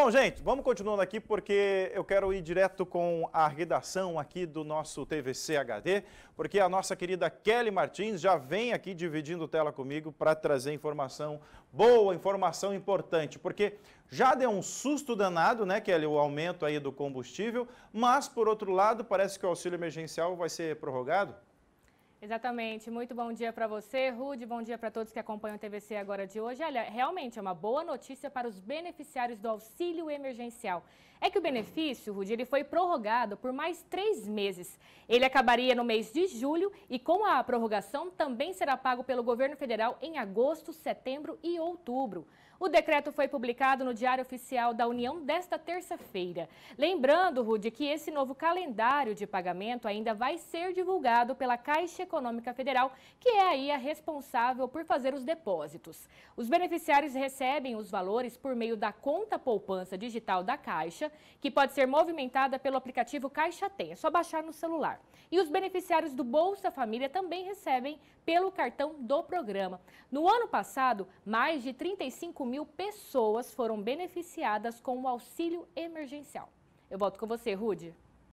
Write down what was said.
Bom, gente, vamos continuando aqui porque eu quero ir direto com a redação aqui do nosso TVC HD, porque a nossa querida Kelly Martins já vem aqui dividindo tela comigo para trazer informação boa, informação importante, porque já deu um susto danado, né, Kelly, o aumento aí do combustível, mas por outro lado, parece que o auxílio emergencial vai ser prorrogado. Exatamente. Muito bom dia para você, Rude. Bom dia para todos que acompanham o TVC agora de hoje. Olha, realmente é uma boa notícia para os beneficiários do auxílio emergencial. É que o benefício, Rude, ele foi prorrogado por mais três meses. Ele acabaria no mês de julho e com a prorrogação também será pago pelo governo federal em agosto, setembro e outubro. O decreto foi publicado no Diário Oficial da União desta terça-feira. Lembrando, Rude, que esse novo calendário de pagamento ainda vai ser divulgado pela Caixa Econômica Federal, que é aí a responsável por fazer os depósitos. Os beneficiários recebem os valores por meio da conta poupança digital da Caixa, que pode ser movimentada pelo aplicativo Caixa Tem, é só baixar no celular. E os beneficiários do Bolsa Família também recebem pelo cartão do programa. No ano passado, mais de 35 mil pessoas foram beneficiadas com o auxílio emergencial. Eu volto com você, Rude.